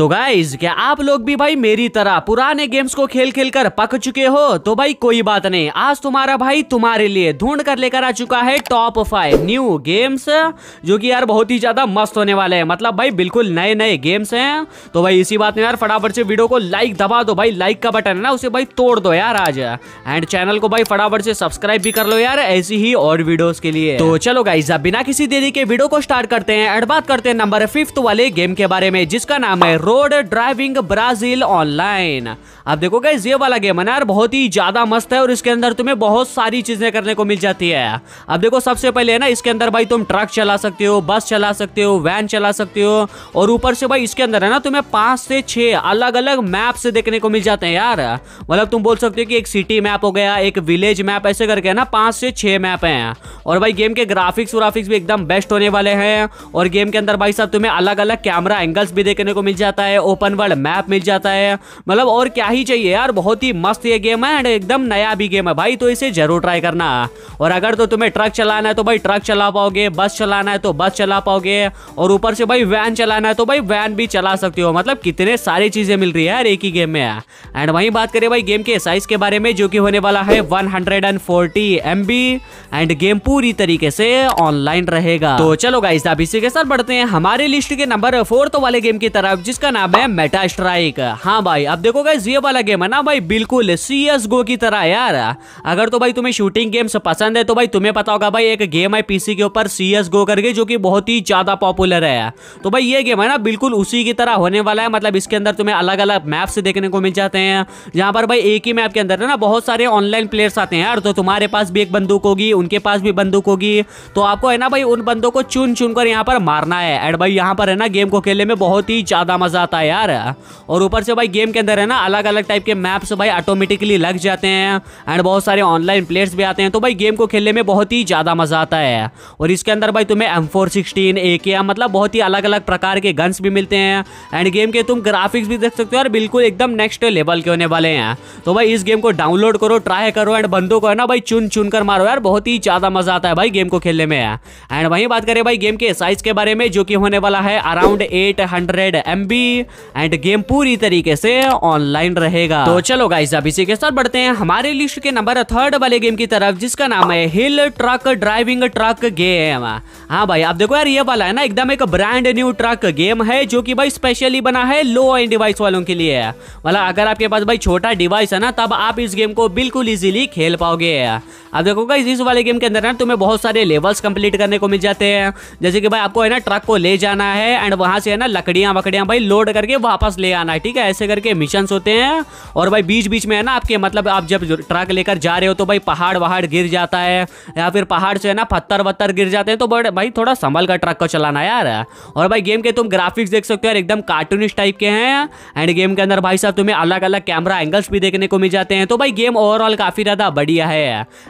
तो गाइज क्या आप लोग भी भाई मेरी तरह पुराने गेम्स को खेल खेल कर पक चुके हो तो भाई कोई बात नहीं आज तुम्हारा भाई तुम्हारे लिए ढूंढ कर लेकर आ चुका है टॉप फाइव न्यू गेम्स जो कि यार बहुत ही ज्यादा मस्त होने वाले हैं मतलब भाई बिल्कुल नए नए गेम्स हैं तो भाई इसी बात में यार फटाफट से वीडियो को लाइक दबा दो भाई लाइक का बटन है ना उसे भाई तोड़ दो यार आज एंड चैनल को भाई फटाफट से सब्सक्राइब भी कर लो यार ऐसी ही और वीडियोस के लिए तो चलो गाइज बिना किसी देरी के वीडियो को स्टार्ट करते हैं एंड बात करते हैं नंबर फिफ्थ वाले गेम के बारे में जिसका नाम है रोड ड्राइविंग ब्राजील ऑनलाइन आप देखो गाइज ये वाला गेम है ना यार बहुत ही ज्यादा मस्त है और इसके अंदर तुम्हें बहुत सारी चीजें करने को मिल जाती है अब देखो सबसे पहले है ना इसके अंदर भाई तुम ट्रक चला सकते हो बस चला सकते हो वैन चला सकते हो और ऊपर से भाई इसके अंदर है ना तुम्हें पांच से छह अलग अलग मैप से देखने को मिल जाते हैं यार मतलब तुम बोल सकते हो कि एक सिटी मैप हो गया एक विलेज मैप ऐसे करके ना पांच से छह मैप है और भाई गेम के ग्राफिक्स व्राफिक्स भी एकदम बेस्ट होने वाले हैं और गेम के अंदर भाई साहब तुम्हें अलग अलग कैमरा एंगल्स भी देखने को मिल जाता जाता है ओपन वर्ल्ड मैप मिल जाता है मतलब और क्या ही चाहिए यार बहुत ही मस्त ये गेम है एंड एकदम नया भी गेम है भाई तो इसे जरूर ट्राई करना और अगर तो तुम्हें ट्रक चलाना है तो भाई ट्रक चला पाओगे बस चलाना है तो बस चला पाओगे और ऊपर से भाई वैन चलाना है तो भाई वैन भी चला सकते हो मतलब कितने सारी चीजें मिल रही है यार एक ही गेम में एंड वहीं बात करें भाई गेम के साइज के बारे में जो कि होने वाला है 140 हंड्रेड एंड गेम पूरी तरीके से ऑनलाइन रहेगा तो चलो गाइस अब इसी के साथ बढ़ते हैं हमारे लिस्ट के नंबर फोर्थ वाले गेम की तरफ जिस इसका नाम है मेटा स्ट्राइक हाँ भाई अब देखो गाइज ये वाला गेम है ना भाई बिल्कुल सी एस गो की तरह यार अगर तो भाई तुम्हें शूटिंग गेम्स पसंद है तो भाई तुम्हें पता होगा भाई एक गेम है पीसी के ऊपर सी एस गो करके जो कि बहुत ही ज्यादा पॉपुलर है तो भाई ये गेम है ना बिल्कुल उसी की तरह होने वाला है मतलब इसके अंदर तुम्हें अलग अलग मैप्स देखने को मिल जाते हैं जहाँ पर भाई एक ही मैप के अंदर है ना बहुत सारे ऑनलाइन प्लेयर्स आते हैं यार तो तुम्हारे पास भी एक बंदूक होगी उनके पास भी बंदूक होगी तो आपको है ना भाई उन बंदों को चुन चुन कर यहाँ पर मारना है एंड भाई यहाँ पर है ना गेम को खेलने में बहुत ही ज्यादा मज़ा आता है यार और ऊपर से भाई गेम के अंदर है ना अलग अलग टाइप के मैप्स भाई ऑटोमेटिकली लग जाते हैं एंड बहुत सारे ऑनलाइन प्लेयर्स भी आते हैं तो भाई गेम को खेलने में बहुत ही ज़्यादा मज़ा आता है और इसके अंदर भाई तुम्हें एम फोर सिक्सटीन मतलब बहुत ही अलग अलग प्रकार के गन्स भी मिलते हैं एंड गेम के तुम ग्राफिक्स भी देख सकते हो यार बिल्कुल एकदम नेक्स्ट लेवल के होने वाले हैं तो भाई इस गेम को डाउनलोड करो ट्राई करो एंड बंदो को है ना भाई चुन चुन कर मारो यार बहुत ही ज़्यादा मज़ा आता है भाई गेम को खेलने में एंड वहीं बात करें भाई गेम के साइज़ के बारे में जो कि होने वाला है अराउंड 800 MB होगी एंड गेम पूरी तरीके से ऑनलाइन रहेगा तो चलो गाइस अब इसी के साथ बढ़ते हैं हमारे लिस्ट के नंबर थर्ड वाले गेम की तरफ जिसका नाम है hill truck driving truck game हाँ भाई आप देखो यार ये वाला है ना एकदम एक ब्रांड न्यू ट्रक गेम है जो की भाई स्पेशली बना है लो एंड डिवाइस वालों के लिए मतलब अगर आपके पास भाई छोटा डिवाइस है ना तब आप इस गेम को बिल्कुल इजिली खेल पाओगे अब देखो गाइस इस वाले गेम के अंदर ना तुम्हें बहुत सारे लेवल्स कंप्लीट करने को मिल जाते हैं जैसे कि भाई आपको है ना ट्रक को ले जाना है एंड वहां से है ना लकड़ियां वकड़ियां भाई लोड करके वापस ले आना है ठीक है ऐसे करके मिशन होते हैं और भाई बीच बीच में है ना आपके मतलब आप जब ट्रक लेकर जा रहे हो तो भाई पहाड़ वहाड़ गिर जाता है या फिर पहाड़ से है ना पत्थर वत्थर गिर जाते हैं तो बड़े भाई थोड़ा संभल कर ट्रक को चलाना यार और भाई गेम के तुम ग्राफिक्स देख सकते हो एकदम कार्टूनिस्ट टाइप के हैं एंड गेम के अंदर भाई साहब तुम्हें अलग अलग कैमरा एंगल्स भी देखने को मिल जाते हैं तो भाई गेम ओवरऑल काफ़ी ज़्यादा बढ़िया है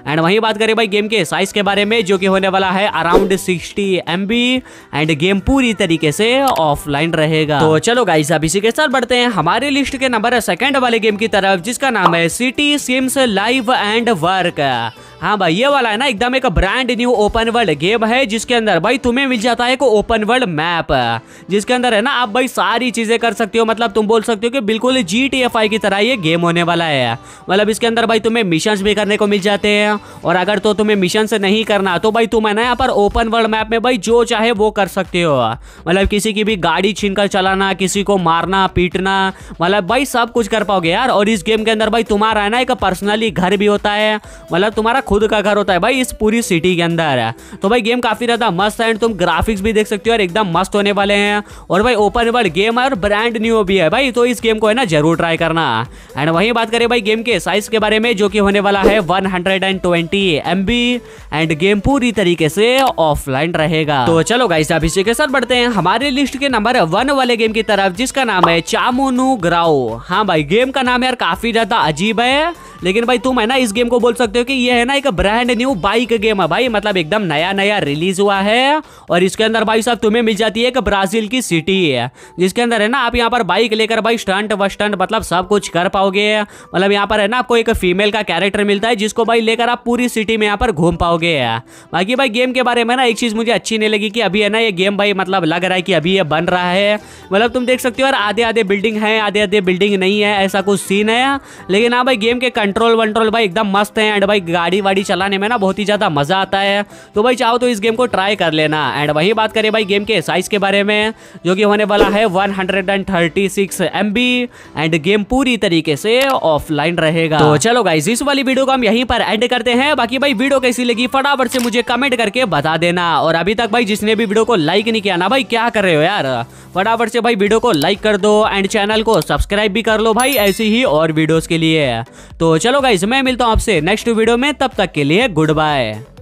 एंड वहीं बात करें भाई गेम के साइज़ के बारे में जो कि होने वाला है around sixty M and game पूरी तरीके से ऑफलाइन रहेगा तो चलो गाइस अब इसी के साथ बढ़ते हैं हमारे लिस्ट के नंबर सेकंड वाले गेम की तरफ जिसका नाम है city sims live and work हाँ भाई ये वाला है ना एकदम एक brand new open world game है जिसके अंदर भाई तुम्हें मिल जाता है एक ओपन वर्ल्ड मैप जिसके अंदर है ना आप भाई सारी चीजें कर सकते हो मतलब तुम बोल सकते हो कि बिल्कुल जी की तरह ये गेम होने वाला है मतलब इसके अंदर भाई तुम्हें मिशन भी करने को मिल जाते हैं और अगर तो तुम्हें मिशन नहीं करना तो भाई तुम है ना यहाँ पर ओपन वर्ल्ड मैप में भाई जो चाहे वो कर सकते हो मतलब किसी की भी गाड़ी छीन कर चलाना किसी को मारना पीटना मतलब भाई सब कुछ कर पाओगे यार और इस गेम के अंदर भाई तुम्हारा है ना एक पर्सनली घर भी होता है मतलब तुम्हारा खुद का घर होता है भाई इस पूरी सिटी के अंदर है तो भाई गेम काफ़ी ज़्यादा मस्त है एंड तुम ग्राफिक्स भी देख सकते हो और एकदम मस्त होने वाले हैं और भाई ओपन वर्ल्ड गेम और ब्रांड न्यू भी है भाई तो इस गेम को है ना जरूर ट्राई करना एंड वही बात करें भाई गेम के साइज के बारे में जो कि होने वाला है वन हंड्रेड एंड गेम पूरी तरीके से ऑफलाइन रहेगा तो चलो गाइस अब इसी के साथ बढ़ते हैं हमारे लिस्ट के नंबर वन वाले गेम की तरफ जिसका नाम है चामोनू ग्राओ हाँ भाई गेम का नाम यार काफी ज्यादा अजीब है लेकिन भाई तुम है ना इस गेम को बोल सकते हो कि ये है ना एक ब्रांड न्यू बाइक गेम है भाई मतलब एकदम नया नया रिलीज हुआ है और इसके अंदर भाई साहब तुम्हें मिल जाती है एक ब्राजील की सिटी है जिसके अंदर है ना आप यहाँ पर बाइक लेकर भाई स्टंट वस्टंट मतलब सब कुछ कर पाओगे मतलब यहाँ पर है ना आपको एक फीमेल का कैरेक्टर मिलता है जिसको भाई लेकर आप पूरी सिटी में यहाँ पर घूम पाओगे बाकी भाई गेम के बारे में ना एक चीज़ मुझे अच्छी नहीं लगी कि अभी है ना ये गेम भाई मतलब लग रहा है कि अभी ये बन रहा है मतलब तुम देख सकते हो यार आधे आधे बिल्डिंग है आधे आधे बिल्डिंग नहीं है ऐसा कुछ सीन है लेकिन हाँ भाई गेम के कंट्रोल वंट्रोल भाई एकदम मस्त है एंड भाई गाड़ी गाड़ी चलाने में ना बहुत ही ज़्यादा मज़ा आता है तो भाई चाहो तो इस गेम को ट्राई कर लेना एंड वही बात करें भाई गेम के साइज़ के बारे में जो कि होने वाला है one hundred and thirty six M B and game पूरी तरीके से ऑफलाइन रहेगा तो चलो गाइज इस वाली वीडियो को हम यहीं पर एंड करते हैं बाकी भाई वीडियो कैसी लगी फटाफट से मुझे कमेंट करके बता देना और अभी तक भाई जिसने भी वीडियो को लाइक नहीं किया ना भाई क्या कर रहे हो यार फटाफट से भाई वीडियो को लाइक कर दो एंड चैनल को सब्सक्राइब भी कर लो भाई ऐसी ही और वीडियोस के लिए तो चलो गाइज मैं मिलता हूँ आपसे नेक्स्ट वीडियो में तब तक तक के लिए गुड बाय